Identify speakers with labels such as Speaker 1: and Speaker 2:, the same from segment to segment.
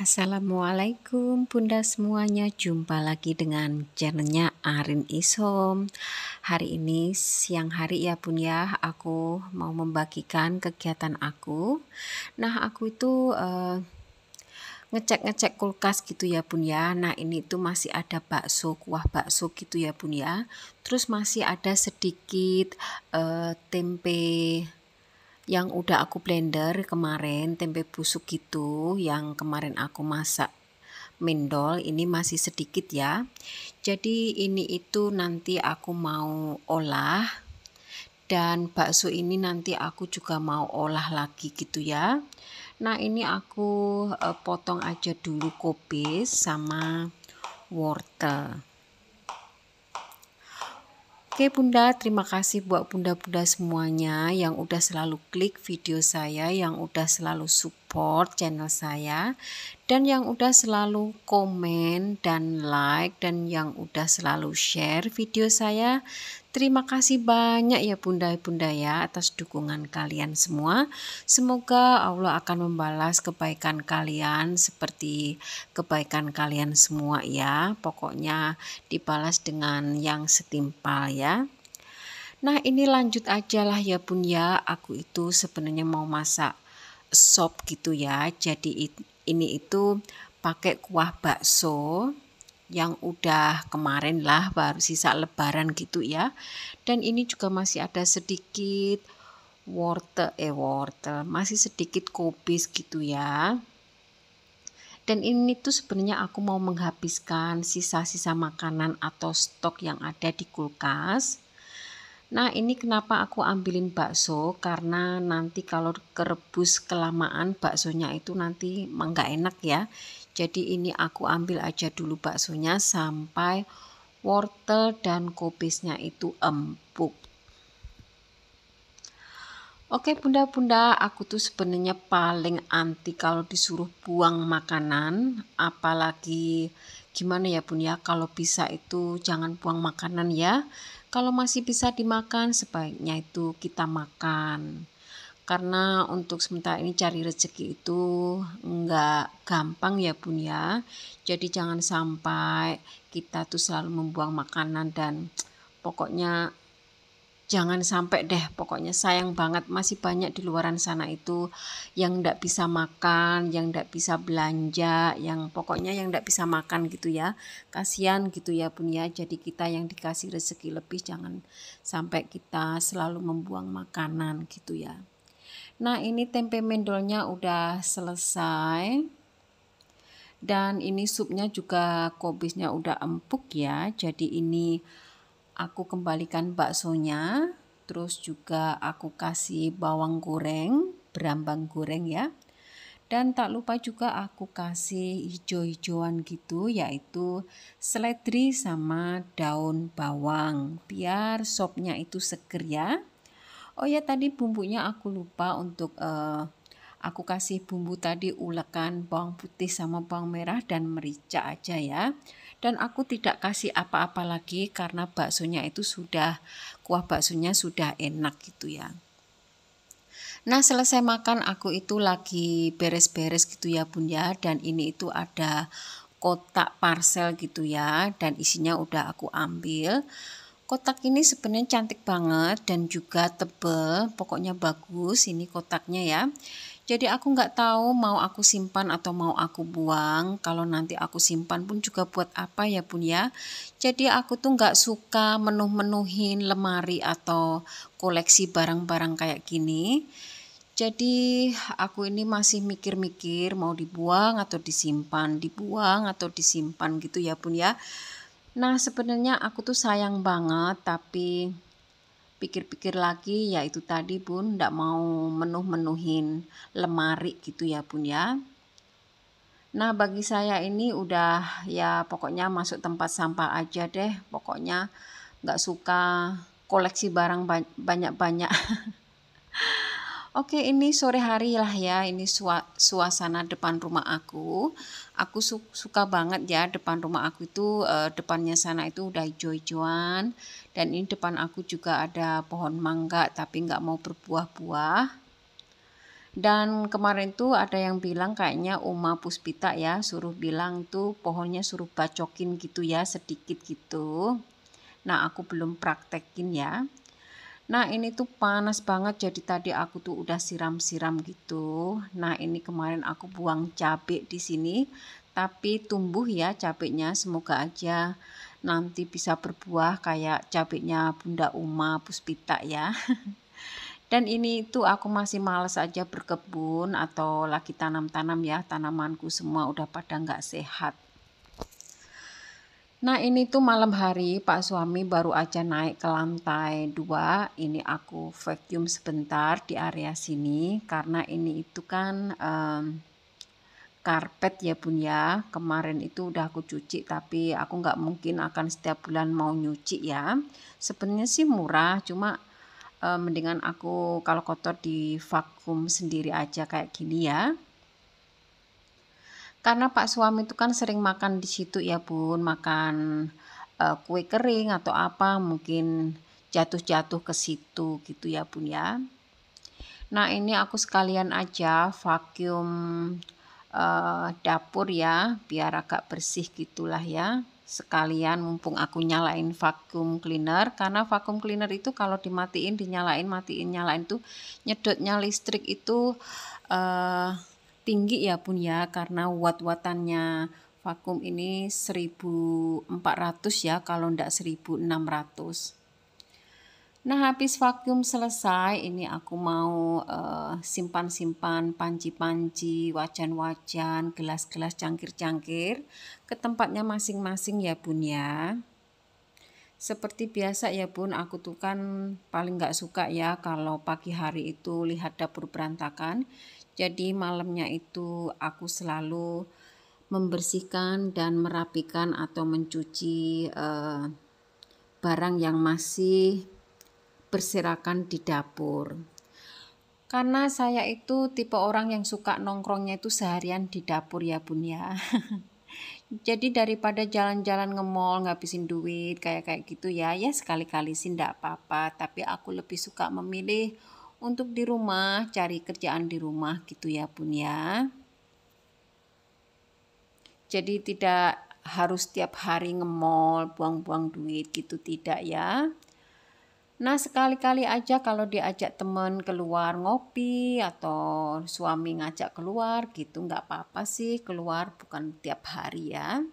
Speaker 1: Assalamualaikum bunda semuanya Jumpa lagi dengan channelnya Arin Isom Hari ini siang hari ya bun ya Aku mau membagikan kegiatan aku Nah aku itu eh, ngecek-ngecek kulkas gitu ya bun ya Nah ini tuh masih ada bakso, kuah bakso gitu ya bun ya Terus masih ada sedikit eh, tempe yang udah aku blender kemarin tempe busuk gitu yang kemarin aku masak mendol ini masih sedikit ya jadi ini itu nanti aku mau olah dan bakso ini nanti aku juga mau olah lagi gitu ya nah ini aku eh, potong aja dulu kopi sama wortel Oke Bunda, terima kasih buat Bunda-Bunda semuanya yang udah selalu klik video saya, yang udah selalu suka support channel saya dan yang udah selalu komen dan like dan yang udah selalu share video saya terima kasih banyak ya bunda-bunda ya atas dukungan kalian semua semoga Allah akan membalas kebaikan kalian seperti kebaikan kalian semua ya pokoknya dibalas dengan yang setimpal ya Nah ini lanjut aja lah ya bun ya aku itu sebenarnya mau masak sop gitu ya. Jadi ini itu pakai kuah bakso yang udah kemarin lah baru sisa lebaran gitu ya. Dan ini juga masih ada sedikit wortel eh wortel, masih sedikit kubis gitu ya. Dan ini tuh sebenarnya aku mau menghabiskan sisa-sisa makanan atau stok yang ada di kulkas Nah ini kenapa aku ambilin bakso karena nanti kalau kerebus kelamaan baksonya itu nanti nggak enak ya. Jadi ini aku ambil aja dulu baksonya sampai wortel dan kubisnya itu empuk. Oke bunda-bunda, aku tuh sebenarnya paling anti kalau disuruh buang makanan, apalagi gimana ya bun ya, kalau bisa itu jangan buang makanan ya. Kalau masih bisa dimakan, sebaiknya itu kita makan. Karena untuk sementara ini cari rezeki itu enggak gampang ya bun ya. Jadi jangan sampai kita tuh selalu membuang makanan dan pokoknya jangan sampai deh pokoknya sayang banget masih banyak di luaran sana itu yang tidak bisa makan yang tidak bisa belanja yang pokoknya yang tidak bisa makan gitu ya kasihan gitu ya punya. ya jadi kita yang dikasih rezeki lebih jangan sampai kita selalu membuang makanan gitu ya nah ini tempe mendolnya udah selesai dan ini supnya juga kobisnya udah empuk ya jadi ini aku kembalikan baksonya, terus juga aku kasih bawang goreng, berambang goreng ya. Dan tak lupa juga aku kasih hijau-hijauan gitu yaitu seledri sama daun bawang biar sopnya itu seger ya. Oh ya tadi bumbunya aku lupa untuk uh, aku kasih bumbu tadi ulekan bawang putih sama bawang merah dan merica aja ya dan aku tidak kasih apa-apa lagi karena baksonya itu sudah kuah baksonya sudah enak gitu ya. Nah selesai makan aku itu lagi beres-beres gitu ya bun ya dan ini itu ada kotak parcel gitu ya dan isinya udah aku ambil. Kotak ini sebenarnya cantik banget dan juga tebel, pokoknya bagus ini kotaknya ya. Jadi aku nggak tahu mau aku simpan atau mau aku buang. Kalau nanti aku simpan pun juga buat apa ya bun ya. Jadi aku tuh nggak suka menuh-menuhin lemari atau koleksi barang-barang kayak gini. Jadi aku ini masih mikir-mikir mau dibuang atau disimpan, dibuang atau disimpan gitu ya bun ya. Nah sebenarnya aku tuh sayang banget tapi pikir-pikir lagi ya itu tadi pun tidak mau menuh-menuhin lemari gitu ya bun ya nah bagi saya ini udah ya pokoknya masuk tempat sampah aja deh pokoknya nggak suka koleksi barang banyak-banyak Oke, ini sore hari lah ya. Ini suasana depan rumah aku. Aku su suka banget ya depan rumah aku itu uh, depannya sana itu udah hijau-hijauan dan ini depan aku juga ada pohon mangga tapi nggak mau berbuah-buah. Dan kemarin tuh ada yang bilang kayaknya Uma Puspita ya suruh bilang tuh pohonnya suruh bacokin gitu ya sedikit gitu. Nah aku belum praktekin ya. Nah ini tuh panas banget jadi tadi aku tuh udah siram-siram gitu. Nah ini kemarin aku buang cabai di sini tapi tumbuh ya cabainya semoga aja nanti bisa berbuah kayak cabainya Bunda Uma Puspita ya. Dan ini tuh aku masih males aja berkebun atau lagi tanam-tanam ya tanamanku semua udah pada nggak sehat. Nah ini tuh malam hari Pak suami baru aja naik ke lantai dua. Ini aku vacuum sebentar di area sini karena ini itu kan um, karpet ya bun ya. Kemarin itu udah aku cuci tapi aku nggak mungkin akan setiap bulan mau nyuci ya. Sebenarnya sih murah cuma um, mendingan aku kalau kotor di vakum sendiri aja kayak gini ya karena Pak suami itu kan sering makan di situ ya Bun, makan uh, kue kering atau apa mungkin jatuh-jatuh ke situ gitu ya Bun ya. Nah, ini aku sekalian aja vakum uh, dapur ya, biar agak bersih gitulah ya. Sekalian mumpung aku nyalain vakum cleaner karena vakum cleaner itu kalau dimatiin, dinyalain, matiin, nyalain tuh nyedotnya listrik itu uh, tinggi ya pun ya karena watt-wattannya vakum ini 1400 ya kalau ndak 1600 nah habis vakum selesai ini aku mau eh, simpan-simpan uh, panci-panci wajan-wajan gelas-gelas cangkir-cangkir ke tempatnya masing-masing ya bun ya seperti biasa ya bun aku tuh kan paling gak suka ya kalau pagi hari itu lihat dapur berantakan jadi malamnya itu aku selalu membersihkan dan merapikan atau mencuci uh, barang yang masih berserakan di dapur. Karena saya itu tipe orang yang suka nongkrongnya itu seharian di dapur ya bun ya. Jadi daripada jalan-jalan ngemol ngabisin duit kayak kayak gitu ya, ya sekali-kali sih ndak apa-apa. Tapi aku lebih suka memilih untuk di rumah, cari kerjaan di rumah gitu ya Bun ya. Jadi tidak harus tiap hari ngemol, buang-buang duit gitu tidak ya. Nah sekali-kali aja kalau diajak teman keluar ngopi atau suami ngajak keluar gitu nggak apa-apa sih keluar bukan tiap hari ya.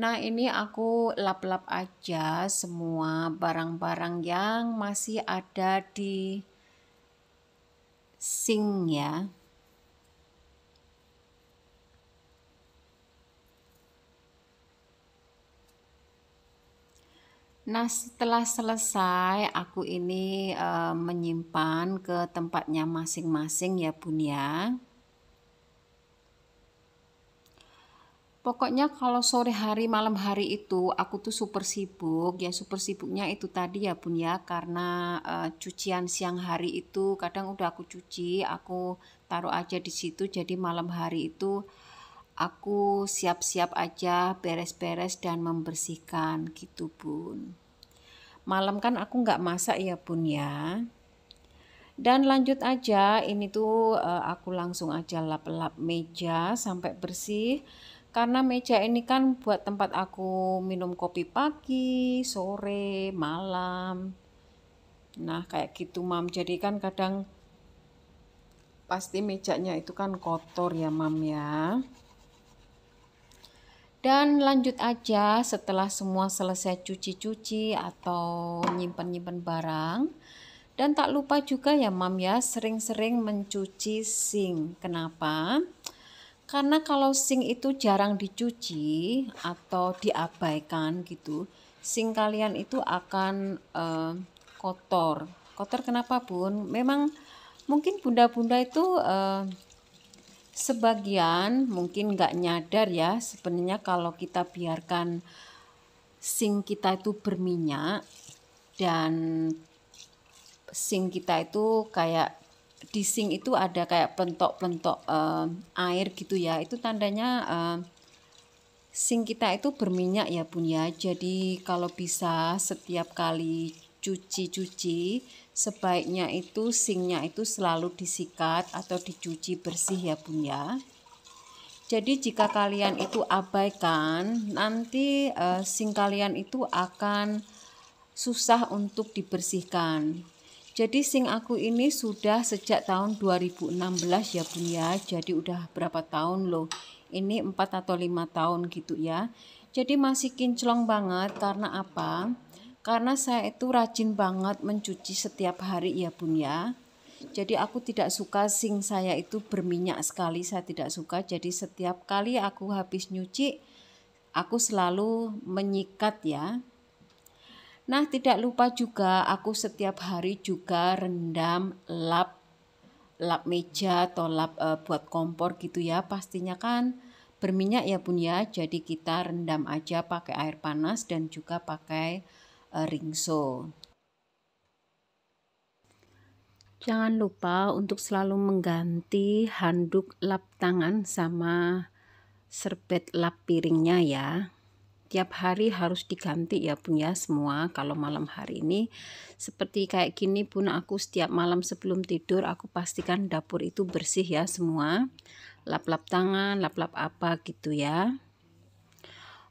Speaker 1: Nah ini aku lap-lap aja semua barang-barang yang masih ada di sing ya. Nah, setelah selesai, aku ini e, menyimpan ke tempatnya masing-masing ya, Bun ya. Pokoknya kalau sore hari malam hari itu aku tuh super sibuk ya super sibuknya itu tadi ya Bun ya karena uh, cucian siang hari itu kadang udah aku cuci aku taruh aja di situ jadi malam hari itu aku siap-siap aja beres-beres dan membersihkan gitu Bun. Malam kan aku nggak masak ya Bun ya. Dan lanjut aja ini tuh uh, aku langsung aja lap-lap meja sampai bersih karena meja ini kan buat tempat aku minum kopi pagi, sore, malam. Nah, kayak gitu, Mam. Jadi kan kadang pasti mejanya itu kan kotor ya, Mam ya. Dan lanjut aja setelah semua selesai cuci-cuci atau nyimpen-nyimpen barang. Dan tak lupa juga ya, Mam ya, sering-sering mencuci sing. Kenapa? Kenapa? Karena kalau sing itu jarang dicuci atau diabaikan gitu, sing kalian itu akan eh, kotor. Kotor kenapa, pun, Memang mungkin bunda-bunda itu eh, sebagian mungkin nggak nyadar ya sebenarnya kalau kita biarkan sing kita itu berminyak dan sing kita itu kayak di sing itu ada kayak pentok-pentok uh, air gitu ya itu tandanya uh, eh, sing kita itu berminyak ya bun ya jadi kalau bisa setiap kali cuci-cuci sebaiknya itu singnya itu selalu disikat atau dicuci bersih ya bun ya jadi jika kalian itu abaikan nanti uh, eh, sing kalian itu akan susah untuk dibersihkan jadi sing aku ini sudah sejak tahun 2016 ya Bun ya. Jadi udah berapa tahun loh. Ini 4 atau 5 tahun gitu ya. Jadi masih kinclong banget karena apa? Karena saya itu rajin banget mencuci setiap hari ya Bun ya. Jadi aku tidak suka sing saya itu berminyak sekali, saya tidak suka. Jadi setiap kali aku habis nyuci, aku selalu menyikat ya Nah, tidak lupa juga aku setiap hari juga rendam lap lap meja atau lap e, buat kompor gitu ya. Pastinya kan berminyak ya Bun ya. Jadi kita rendam aja pakai air panas dan juga pakai e, ringso. Jangan lupa untuk selalu mengganti handuk lap tangan sama serbet lap piringnya ya. Setiap hari harus diganti ya Bun ya semua kalau malam hari ini seperti kayak gini pun aku setiap malam sebelum tidur aku pastikan dapur itu bersih ya semua lap-lap tangan lap-lap apa gitu ya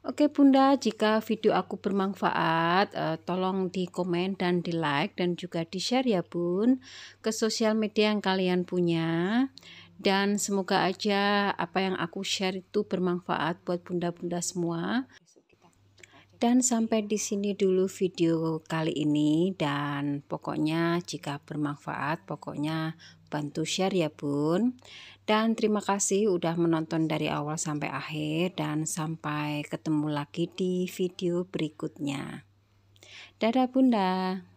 Speaker 1: Oke Bunda, jika video aku bermanfaat, eh, tolong di komen dan di like dan juga di share ya Bun ke sosial media yang kalian punya. Dan semoga aja apa yang aku share itu bermanfaat buat bunda-bunda semua. Dan sampai di sini dulu video kali ini dan pokoknya jika bermanfaat pokoknya bantu share ya bun. Dan terima kasih udah menonton dari awal sampai akhir dan sampai ketemu lagi di video berikutnya. Dadah bunda.